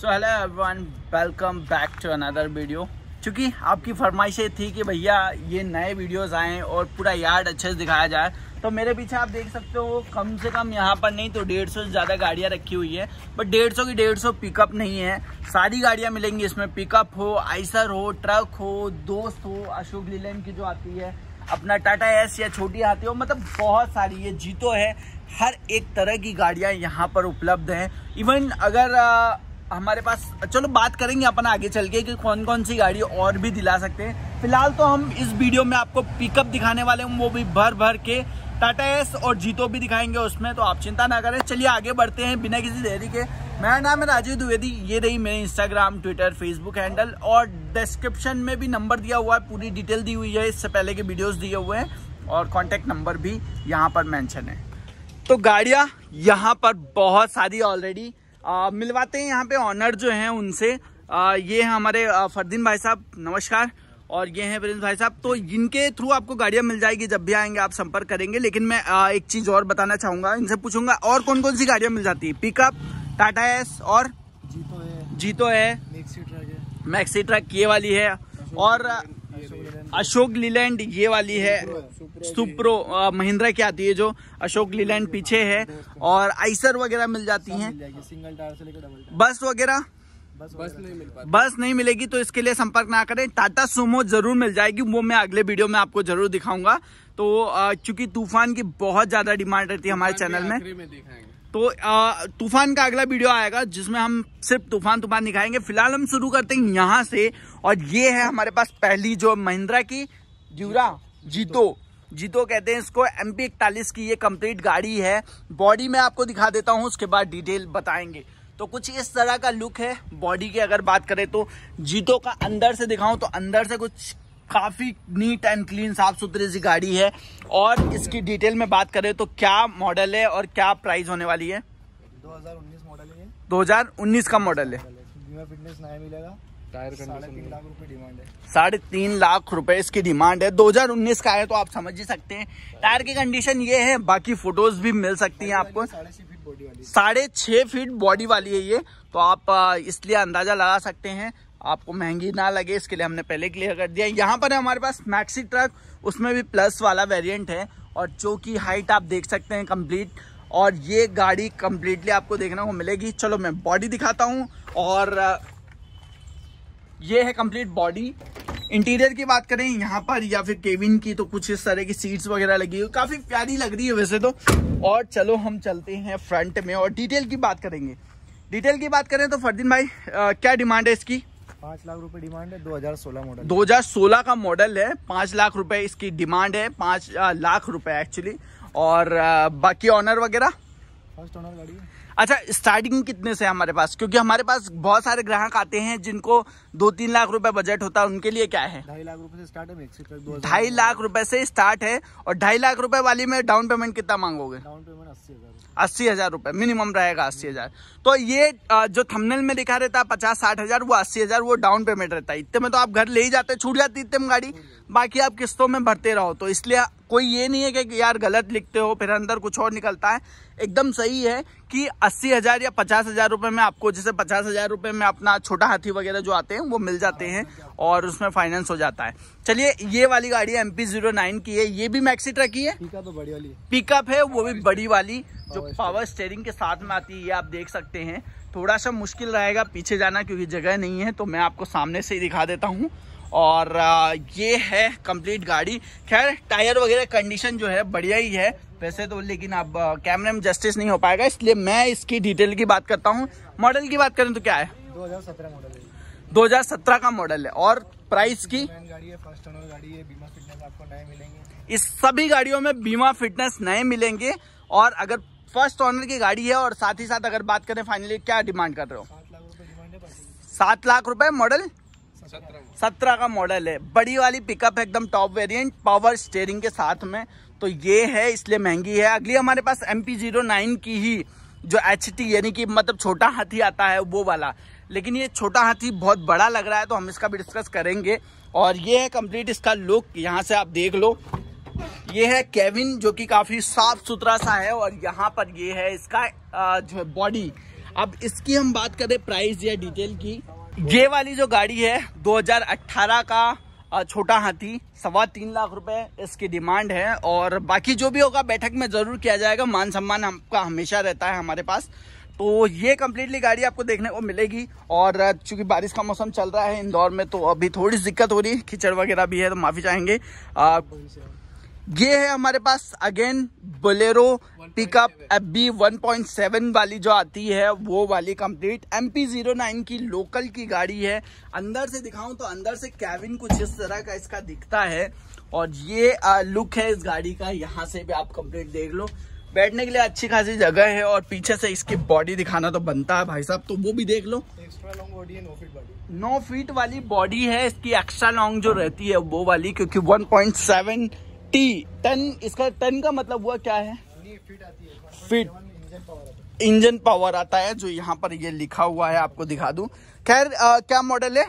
so hello everyone welcome back to another video चूँकि आपकी फरमाइशें थी कि भैया ये नए वीडियोस आएँ और पूरा यार्ड अच्छे से दिखाया जाए तो मेरे पीछे आप देख सकते हो कम से कम यहाँ पर नहीं तो डेढ़ सौ से ज़्यादा गाड़ियाँ रखी हुई है बट डेढ़ सौ की डेढ़ सौ पिकअप नहीं है सारी गाड़ियाँ मिलेंगी इसमें पिकअप हो आइसर हो ट्रक हो दोस्त हो अशोक लीलैंड की जो आती है अपना टाटा एस या छोटी आती हो मतलब बहुत सारी ये जीतो है हर एक तरह की गाड़ियाँ यहाँ पर उपलब्ध हैं इवन अगर हमारे पास चलो बात करेंगे अपन आगे चल के कि कौन कौन सी गाड़ी और भी दिला सकते हैं फिलहाल तो हम इस वीडियो में आपको पिकअप दिखाने वाले हैं वो भी भर भर के टाटा एस और जीतो भी दिखाएंगे उसमें तो आप चिंता ना करें चलिए आगे बढ़ते हैं बिना किसी देरी के मेरा नाम है राजीव द्विवेदी ये रही मेरे इंस्टाग्राम ट्विटर फेसबुक हैंडल और डिस्क्रिप्शन में भी नंबर दिया हुआ है पूरी डिटेल दी हुई है इससे पहले के वीडियोज दिए हुए हैं और कॉन्टैक्ट नंबर भी यहाँ पर मैंशन है तो गाड़ियाँ यहाँ पर बहुत सारी ऑलरेडी आ, मिलवाते हैं यहाँ पे ऑनर जो हैं उनसे आ, ये है हमारे फरदीन भाई साहब नमस्कार और ये हैं प्रिंस भाई साहब तो इनके थ्रू आपको गाड़ियाँ मिल जाएगी जब भी आएंगे आप संपर्क करेंगे लेकिन मैं आ, एक चीज़ और बताना चाहूंगा इनसे पूछूंगा और कौन कौन सी गाड़ियाँ मिल जाती है पिकअप टाटा एस और जीतो है जीतो है मैक्सी ट्रक ये वाली है और अशोक लीलैंड ये वाली है सुप्रो महिंद्रा की आती है जो अशोक लीलैंड पीछे है और आइसर वगैरह मिल जाती है सिंगल टायर से लेकर डबल बस वगैरह बस, बस नहीं मिल बस नहीं मिलेगी तो इसके लिए संपर्क ना करें टाटा सुमो जरूर मिल जाएगी वो मैं अगले वीडियो में आपको जरूर दिखाऊंगा तो चूंकि तूफान की बहुत ज्यादा डिमांड रहती है हमारे चैनल में तो तूफान का अगला वीडियो आएगा जिसमें हम सिर्फ तूफान तूफान दिखाएंगे फिलहाल हम शुरू करते हैं यहाँ से और ये है हमारे पास पहली जो महिंद्रा की ज्यूरा जीतो जीतो कहते हैं इसको एम पी इकतालीस की ये कंप्लीट गाड़ी है बॉडी में आपको दिखा देता हूँ उसके बाद डिटेल बताएंगे तो कुछ इस तरह का लुक है बॉडी की अगर बात करें तो जीतो का अंदर से दिखाऊं तो अंदर से कुछ काफ़ी नीट एंड क्लीन साफ सुथरी सी गाड़ी है और इसकी डिटेल में बात करें तो क्या मॉडल है और क्या प्राइस होने वाली है 2019 मॉडल है 2019 का मॉडल है फिटनेस नया मिलेगा साढ़े तीन लाख रुपए इसकी डिमांड है 2019 का है तो आप समझ ही सकते हैं टायर की कंडीशन ये है बाकी फोटोज भी मिल सकती हैं आपको साढ़े छह फीट बॉडी वाली है ये तो आप इसलिए अंदाजा लगा सकते हैं आपको महंगी ना लगे इसके लिए हमने पहले क्लियर कर दिया यहाँ पर है हमारे पास मैक्सी ट्रक उसमें भी प्लस वाला वेरिएंट है और जो कि हाइट आप देख सकते हैं कंप्लीट और ये गाड़ी कम्प्लीटली आपको देखने को मिलेगी चलो मैं बॉडी दिखाता हूँ और ये है कंप्लीट बॉडी इंटीरियर की बात करें यहाँ पर या फिर केविन की तो कुछ इस तरह की सीट्स वगैरह लगी हुई काफ़ी प्यारी लग रही है वैसे तो और चलो हम चलते हैं फ्रंट में और डिटेल की बात करेंगे डिटेल की बात करें तो फरदीन भाई आ, क्या डिमांड है इसकी पाँच लाख रुपए डिमांड है दो हजार सोलह मॉडल दो हजार सोलह का मॉडल है पाँच लाख रुपए इसकी डिमांड है पाँच लाख रुपए एक्चुअली और बाकी ऑनर वगैरह फर्स्ट ऑनर गाड़ी है अच्छा स्टार्टिंग कितने से हमारे पास क्योंकि हमारे पास बहुत सारे ग्राहक आते हैं जिनको दो तीन लाख रुपए बजट होता है उनके लिए क्या है ढाई लाख रुपए से स्टार्ट है ढाई लाख रुपए से स्टार्ट है और ढाई लाख रुपए वाली में डाउन पेमेंट कितना मांगोगे डाउन पेमेंट अस्सी हजार अस्सी हजार रुपए मिनिमम रहेगा अस्सी हजार तो ये जो थमनेल में लिखा रहता है पचास साठ हजार वो अस्सी हजार वो डाउन पेमेंट रहता है इतने में तो आप घर ले ही जाते छूट जाती इतने में गाड़ी बाकी आप किस्तों में भरते रहो तो इसलिए कोई ये नहीं है कि यार गलत लिखते हो फिर अंदर कुछ और निकलता है एकदम सही है कि अस्सी हज़ार या पचास हज़ार रुपये में आपको जैसे पचास हज़ार रुपये में अपना छोटा हाथी वगैरह जो आते हैं वो मिल जाते हैं और उसमें फाइनेंस हो जाता है चलिए ये वाली गाड़ी एम पी जीरो नाइन की है ये भी मैक्सीट्रा की है पिकअप तो है वो भी बड़ी वाली जो पावर स्टेयरिंग के साथ में आती है ये आप देख सकते हैं थोड़ा सा मुश्किल रहेगा पीछे जाना क्योंकि जगह नहीं है तो मैं आपको सामने से ही दिखा देता हूँ और ये है कंप्लीट गाड़ी खैर टायर वगैरह कंडीशन जो है बढ़िया ही है वैसे तो लेकिन अब कैमरे में जस्टिस नहीं हो पाएगा इसलिए मैं इसकी डिटेल की बात करता हूँ मॉडल की बात करें तो क्या है 2017 मॉडल है 2017 का मॉडल है और प्राइस की गाड़ी है बीमा फिटनेस आपको इस सभी गाड़ियों में बीमा फिटनेस नए मिलेंगे और अगर फर्स्ट ऑनर की गाड़ी है और साथ ही साथ अगर बात करें फाइनली क्या डिमांड कर रहे हो सात लाख रुपए मॉडल सत्रह का मॉडल है बड़ी वाली पिकअप है एकदम टॉप वेरिएंट पावर स्टेयरिंग के साथ में तो ये है इसलिए महंगी है अगली हमारे पास एम पी जीरो नाइन की ही जो एच टी यानी कि मतलब छोटा हाथी आता है वो वाला लेकिन ये छोटा हाथी बहुत बड़ा लग रहा है तो हम इसका भी डिस्कस करेंगे और ये है कम्प्लीट इसका लुक यहाँ से आप देख लो ये है केविन जो कि काफ़ी साफ सुथरा सा है और यहाँ पर ये है इसका जो है बॉडी अब इसकी हम बात करें प्राइस या डिटेल की ये वाली जो गाड़ी है 2018 का छोटा हाथी सवा तीन लाख रुपए इसकी डिमांड है और बाकी जो भी होगा बैठक में ज़रूर किया जाएगा मान सम्मान आपका हमेशा रहता है हमारे पास तो ये कम्प्लीटली गाड़ी आपको देखने को मिलेगी और चूंकि बारिश का मौसम चल रहा है इंदौर में तो अभी थोड़ी दिक्कत हो रही है कीचड़ वगैरह भी है तो माफ़ी चाहेंगे आप ये है हमारे पास again Bolero pickup F B one वाली जो आती है वो वाली complete M P zero nine की लोकल की गाड़ी है अंदर से दिखाऊं तो अंदर से कैबिन कुछ इस तरह का इसका दिखता है और ये आ, लुक है इस गाड़ी का यहाँ से भी आप कंप्लीट देख लो बैठने के लिए अच्छी खासी जगह है और पीछे से इसकी बॉडी दिखाना तो बनता है भाई साहब तो वो भी देख लो एक्स्ट्रा लॉन्ग बॉडी है नौ फीट बॉडी नौ फीट वाली बॉडी है इसकी एक्स्ट्रा लॉन्ग जो रहती है वो वाली क्योंकि वन टी टन इसका टन का मतलब हुआ क्या है फिट इंजन पावर आता है जो यहाँ पर ये लिखा हुआ है आपको दिखा दू खैर क्या मॉडल है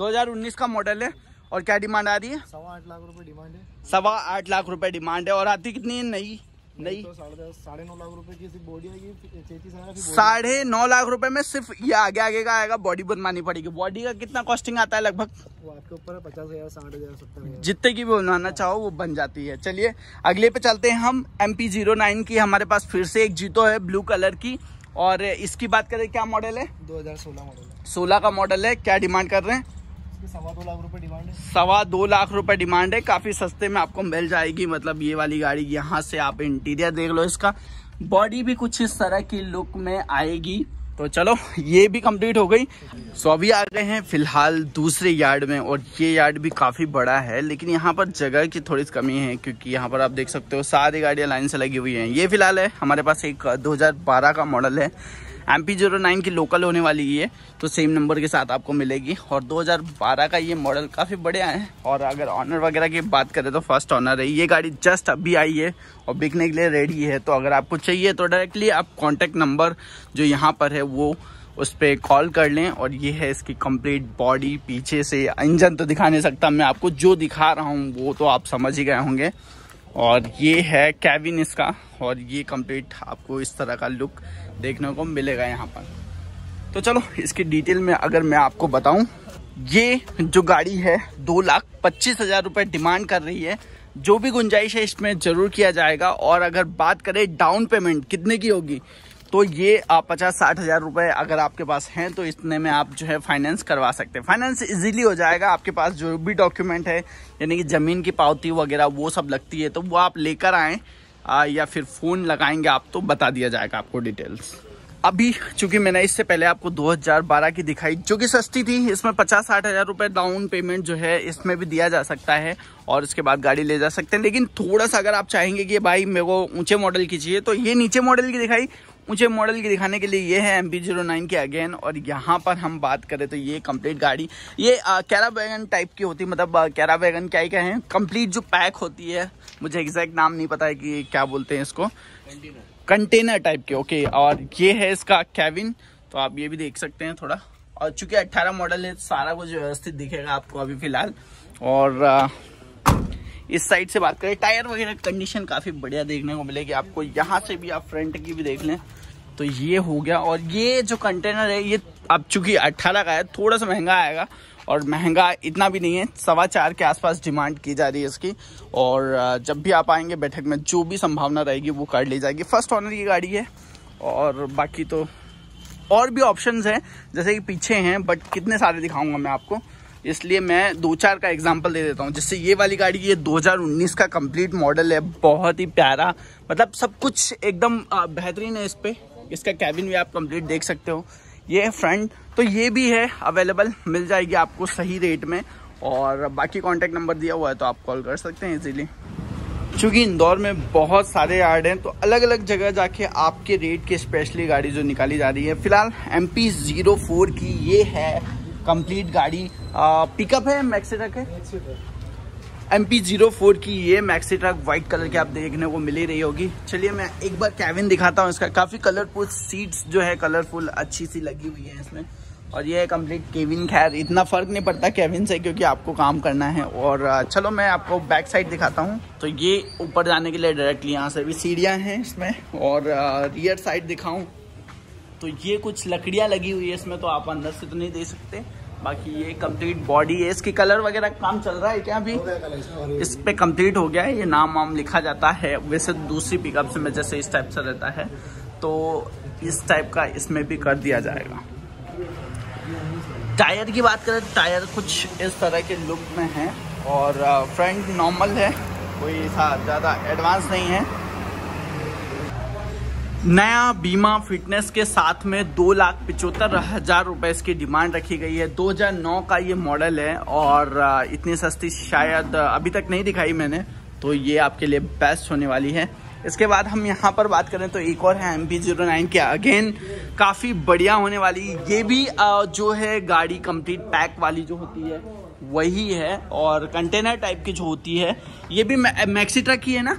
2019 का मॉडल है और क्या डिमांड आ रही है सवा आठ लाख रुपए डिमांड है सवा आठ लाख रुपए डिमांड है और आती कितनी है नई नहीं तो साढ़े नौ लाख रुपए की बॉडी आएगी साढ़े नौ लाख रुपए में सिर्फ ये आगे आगे का आएगा बॉडी बनवानी पड़ेगी बॉडी का कितना कॉस्टिंग आता है लगभग आपके ऊपर पचास हजार साठ हजार सत्तर जितने की भी बनवाना चाहो वो बन जाती है चलिए अगले पे चलते हैं हम एम पी जीरो नाइन की हमारे पास फिर से एक जीतो है ब्लू कलर की और इसकी बात करें क्या मॉडल है दो हजार सोलह मॉडल सोलह का मॉडल है क्या डिमांड कर रहे हैं सवा दो लाख रुपए डिमांड है सवा दो लाख डिमांड है काफी सस्ते में आपको मिल जाएगी मतलब ये वाली गाड़ी यहाँ से आप इंटीरियर देख लो इसका बॉडी भी कुछ इस तरह की लुक में आएगी तो चलो ये भी कंप्लीट हो गई सो अभी आ गए हैं फिलहाल दूसरे यार्ड में और ये यार्ड भी काफ़ी बड़ा है लेकिन यहाँ पर जगह की थोड़ी कमी है क्योंकि यहाँ पर आप देख सकते हो सारी गाड़ियां लाइन से लगी हुई हैं ये फिलहाल है हमारे पास एक 2012 का मॉडल है एम पी जीरो नाइन की लोकल होने वाली ही है तो सेम नंबर के साथ आपको मिलेगी और 2012 का ये मॉडल काफ़ी बढ़िया है और अगर ऑनर वगैरह की बात करें तो फर्स्ट ऑनर है ये गाड़ी जस्ट अभी आई है और बिकने के लिए रेडी है तो अगर आपको चाहिए तो डायरेक्टली आप कॉन्टैक्ट नंबर जो यहाँ पर है वो उस पर कॉल कर लें और ये है इसकी कंप्लीट बॉडी पीछे से इंजन तो दिखा नहीं सकता मैं आपको जो दिखा रहा हूँ वो तो आप समझ ही गए होंगे और ये है कैबिन इसका और ये कंप्लीट आपको इस तरह का लुक देखने को मिलेगा यहाँ पर तो चलो इसकी डिटेल में अगर मैं आपको बताऊं ये जो गाड़ी है दो लाख पच्चीस हजार रुपये डिमांड कर रही है जो भी गुंजाइश है इसमें ज़रूर किया जाएगा और अगर बात करें डाउन पेमेंट कितने की होगी तो ये आप पचास साठ हज़ार रुपए अगर आपके पास हैं तो इतने में आप जो है फाइनेंस करवा सकते हैं फाइनेंस इजीली हो जाएगा आपके पास जो भी डॉक्यूमेंट है यानी कि ज़मीन की पावती वगैरह वो सब लगती है तो वो आप लेकर आए या फिर फ़ोन लगाएंगे आप तो बता दिया जाएगा आपको डिटेल्स अभी चूंकि मैंने इससे पहले आपको 2012 की दिखाई जो कि सस्ती थी इसमें पचास साठ हज़ार रुपये डाउन पेमेंट जो है इसमें भी दिया जा सकता है और इसके बाद गाड़ी ले जा सकते हैं लेकिन थोड़ा सा अगर आप चाहेंगे कि भाई मेरे को ऊंचे मॉडल की चाहिए तो ये नीचे मॉडल की दिखाई मुझे मॉडल की दिखाने के लिए ये है एम जीरो नाइन अगेन और यहाँ पर हम बात करें तो ये कंप्लीट गाड़ी ये कैरा वैगन टाइप की होती मतलब कैरा वैगन क्या ही कहें कंप्लीट जो पैक होती है मुझे एग्जैक्ट नाम नहीं पता है कि क्या बोलते हैं इसको कंटेनर टाइप के ओके और ये है इसका कैबिन तो आप ये भी देख सकते हैं थोड़ा और चूंकि 18 मॉडल है सारा कुछ व्यवस्थित दिखेगा आपको अभी फिलहाल और इस साइड से बात करें टायर वगैरह कंडीशन काफ़ी बढ़िया देखने को मिलेगी आपको यहाँ से भी आप फ्रंट की भी देख लें तो ये हो गया और ये जो कंटेनर है ये अब चूंकि अट्ठारह का है थोड़ा सा महंगा आएगा और महंगा इतना भी नहीं है सवा चार के आसपास डिमांड की जा रही है इसकी और जब भी आप आएंगे बैठक में जो भी संभावना रहेगी वो कर ली जाएगी फर्स्ट ऑनर की गाड़ी है और बाकी तो और भी ऑप्शंस हैं जैसे कि पीछे हैं बट कितने सारे दिखाऊंगा मैं आपको इसलिए मैं दो चार का एग्जाम्पल दे देता हूँ जिससे ये वाली गाड़ी ये 2019 का कंप्लीट मॉडल है बहुत ही प्यारा मतलब सब कुछ एकदम बेहतरीन है इस पर इसका कैबिन भी आप कंप्लीट देख सकते हो ये फ्रंट तो ये भी है अवेलेबल मिल जाएगी आपको सही रेट में और बाकी कॉन्टेक्ट नंबर दिया हुआ है तो आप कॉल कर सकते हैं इजीली चूंकि इंदौर में बहुत सारे यार्ड हैं तो अलग अलग जगह जाके आपके रेट की स्पेशली गाड़ी जो निकाली जा रही है फिलहाल एम पी जीरो फोर की ये है कंप्लीट गाड़ी पिकअप है मैक्सीडक है एम पी जीरो फोर की ये मैक्सी ट्रक व्हाइट कलर की आप देखने को मिली रही होगी चलिए मैं एक बार कैबिन दिखाता हूँ इसका काफ़ी कलरफुल सीट्स जो है कलरफुल अच्छी सी लगी हुई है इसमें और ये कंप्लीट केविन खैर इतना फ़र्क नहीं पड़ता केविन से क्योंकि आपको काम करना है और चलो मैं आपको बैक साइड दिखाता हूँ तो ये ऊपर जाने के लिए डायरेक्टली यहाँ से भी सीढ़ियाँ हैं इसमें और रियर साइड दिखाऊँ तो ये कुछ लकड़ियाँ लगी हुई है इसमें तो आप अंदर से तो नहीं दे सकते बाकी ये कंप्लीट बॉडी है इसकी कलर वगैरह काम चल रहा है क्या अभी इस पे कंप्लीट हो गया है ये नाम वाम लिखा जाता है वैसे दूसरी पिकअप से में जैसे इस टाइप से रहता है तो इस टाइप का इसमें भी कर दिया जाएगा टायर की बात करें टायर कुछ इस तरह के लुक में है और फ्रंट uh, नॉर्मल है कोई ऐसा ज़्यादा एडवांस नहीं है नया बीमा फिटनेस के साथ में दो लाख पिचहत्तर हजार रुपये इसकी डिमांड रखी गई है 2009 का ये मॉडल है और इतनी सस्ती शायद अभी तक नहीं दिखाई मैंने तो ये आपके लिए बेस्ट होने वाली है इसके बाद हम यहाँ पर बात करें तो एक और है एम पी जीरो नाइन की अगेन काफ़ी बढ़िया होने वाली ये भी जो है गाड़ी कंप्लीट पैक वाली जो होती है वही है और कंटेनर टाइप की जो होती है ये भी मैक्सी ट्रक की है ना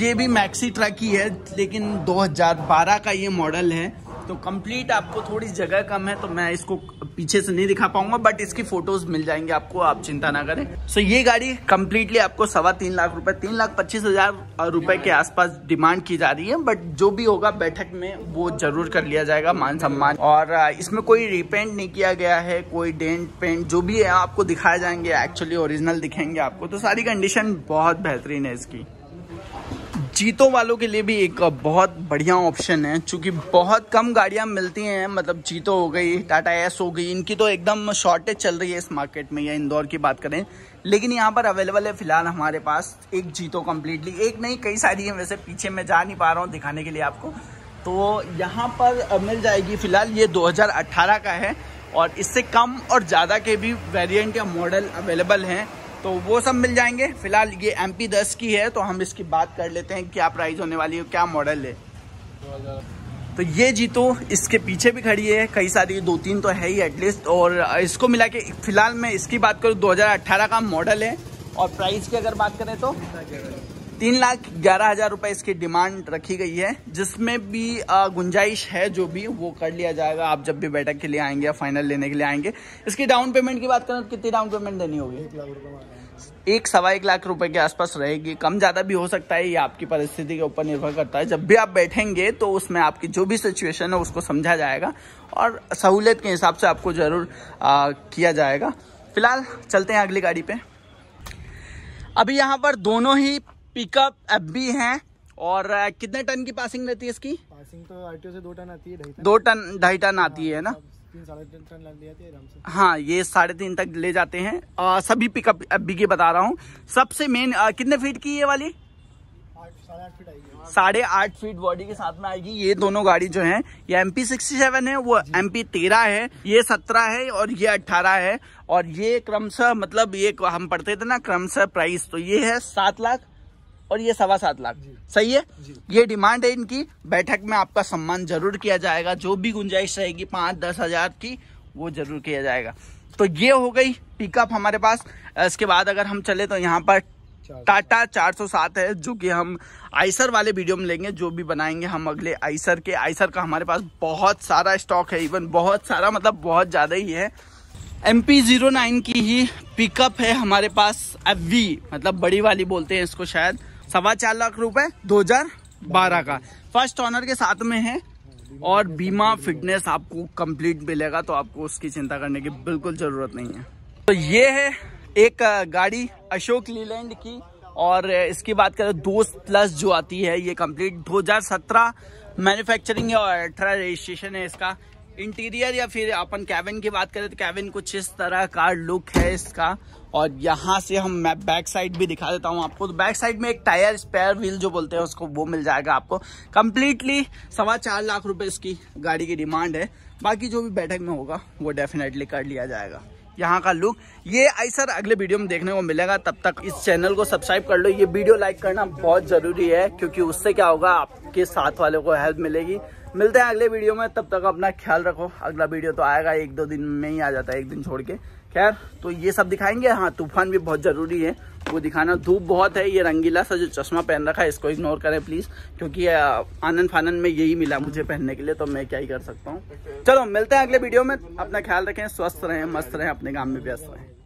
ये भी मैक्सी ट्रक ही है लेकिन 2012 का ये मॉडल है तो कंप्लीट आपको थोड़ी जगह कम है तो मैं इसको पीछे से नहीं दिखा पाऊंगा बट इसकी फोटोज मिल जाएंगे आपको आप चिंता ना करें सो so, ये गाड़ी कम्प्लीटली आपको सवा तीन लाख रुपए तीन लाख पच्चीस हजार रुपए के आसपास डिमांड की जा रही है बट जो भी होगा बैठक में वो जरूर कर लिया जाएगा मान सम्मान और इसमें कोई रिपेंट नहीं किया गया है कोई डेंट पेंट जो भी है आपको दिखाए जाएंगे एक्चुअली ओरिजिनल दिखेंगे आपको तो सारी कंडीशन बहुत बेहतरीन है इसकी चीतों वालों के लिए भी एक बहुत बढ़िया ऑप्शन है क्योंकि बहुत कम गाड़ियां मिलती हैं मतलब चीतो हो गई टाटा एस हो गई इनकी तो एकदम शॉर्टेज चल रही है इस मार्केट में या इंदौर की बात करें लेकिन यहाँ पर अवेलेबल है फिलहाल हमारे पास एक जीतो कम्प्लीटली एक नहीं कई सारी है वैसे पीछे मैं जा नहीं पा रहा हूँ दिखाने के लिए आपको तो यहाँ पर मिल जाएगी फिलहाल ये दो का है और इससे कम और ज़्यादा के भी वेरियंट या मॉडल अवेलेबल हैं तो वो सब मिल जाएंगे फिलहाल ये एम पी दस की है तो हम इसकी बात कर लेते हैं क्या प्राइस होने वाली है क्या मॉडल है तो ये जीतो इसके पीछे भी खड़ी है कई सारी दो तीन तो है ही एटलीस्ट और इसको मिला के फिलहाल मैं इसकी बात करूँ 2018 का मॉडल है और प्राइस की अगर बात करें तो तीन लाख ग्यारह हजार रुपए इसकी डिमांड रखी गई है जिसमें भी गुंजाइश है जो भी वो कर लिया जाएगा आप जब भी बैठक के लिए आएंगे या फाइनल लेने के लिए आएंगे इसकी डाउन पेमेंट की बात करें तो कितनी डाउन पेमेंट देनी होगी एक सवा एक लाख रुपए के आसपास रहेगी कम ज़्यादा भी हो सकता है ये आपकी परिस्थिति के ऊपर निर्भर करता है जब भी आप बैठेंगे तो उसमें आपकी जो भी सिचुएशन है उसको समझा जाएगा और सहूलियत के हिसाब से आपको ज़रूर किया जाएगा फिलहाल चलते हैं अगली गाड़ी पे अभी यहाँ पर दोनों ही पिकअप अब भी है और कितने टन की पासिंग रहती है इसकी पासिंग तो आरटीओ से दो टन आती है दो टन ढाई टन आती है ना हाँ, हाँ ये साढ़े तीन तक ले जाते हैं आ, सभी पिकअप अभी की बता रहा हूँ सबसे मेन कितने फीट की ये वाली साढ़े आठ फीट बॉडी के साथ में आएगी ये दोनों गाड़ी जो है ये एम पी सिक्सटी सेवन है वो एम पी तेरह है ये सत्रह है और ये अट्ठारह है और ये क्रमशः मतलब ये हम पढ़ते थे ना क्रमशः प्राइस तो ये है सात लाख और ये सवा सात लाख सही है ये डिमांड है इनकी बैठक में आपका सम्मान जरूर किया जाएगा जो भी गुंजाइश रहेगी पांच दस हजार की वो जरूर किया जाएगा तो ये हो गई पिकअप हमारे पास इसके बाद अगर हम चले तो यहाँ पर टाटा 407 है जो कि हम आइसर वाले वीडियो में लेंगे जो भी बनाएंगे हम अगले आइसर के आइसर का हमारे पास बहुत सारा स्टॉक है इवन बहुत सारा मतलब बहुत ज़्यादा ही है एम पी जीरो नाइन की ही पिकअप है हमारे पास एफ मतलब बड़ी वाली बोलते हैं इसको शायद सवा चार लाख रुपए 2012 का फर्स्ट ऑनर के साथ में है और बीमा फिटनेस आपको कंप्लीट मिलेगा तो आपको उसकी चिंता करने की बिल्कुल ज़रूरत नहीं है तो ये है एक गाड़ी अशोक लीलैंड की और इसकी बात करें दोस्त प्लस जो आती है ये कंप्लीट 2017 मैन्युफैक्चरिंग है और अठारह रजिस्ट्रेशन है इसका इंटीरियर या फिर अपन कैबिन की बात करें तो कैबिन कुछ इस तरह का लुक है इसका और यहाँ से हम मैं बैक साइड भी दिखा देता हूँ आपको तो बैक साइड में एक टायर स्पेयर व्हील जो बोलते हैं उसको वो मिल जाएगा आपको कम्प्लीटली सवा चार लाख रुपए इसकी गाड़ी की डिमांड है बाकी जो भी बैठक में होगा वो डेफिनेटली कर लिया जाएगा यहाँ का लुक ये आई सर अगले वीडियो में देखने को मिलेगा तब तक इस चैनल को सब्सक्राइब कर लो ये वीडियो लाइक करना बहुत ज़रूरी है क्योंकि उससे क्या होगा आपके साथ वाले को हेल्प मिलेगी मिलते हैं अगले वीडियो में तब तक अपना ख्याल रखो अगला वीडियो तो आएगा एक दो दिन में ही आ जाता है एक दिन छोड़ के खैर तो ये सब दिखाएंगे हाँ तूफान भी बहुत ज़रूरी है वो दिखाना धूप बहुत है ये रंगीला सा जो चश्मा पहन रखा है इसको इग्नोर करें प्लीज़ क्योंकि आनंद फानंद में यही मिला मुझे पहनने के लिए तो मैं क्या ही कर सकता हूँ चलो मिलते हैं अगले वीडियो में अपना ख्याल रखें स्वस्थ रहें मस्त रहें अपने काम में व्यस्त रहें